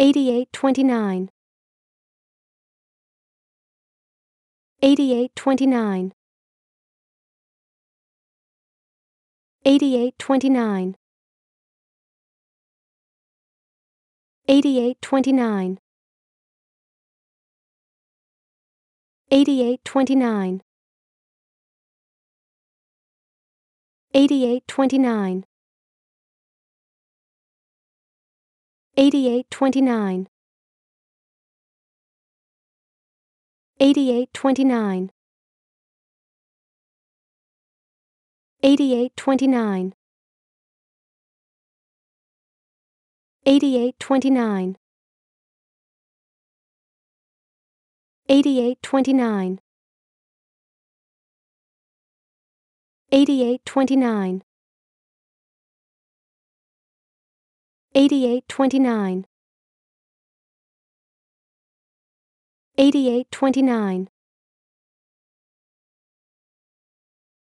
8829 8829 8829 8829 8829 8829 8829 8829 8829 8829 8829 8829 8829 8829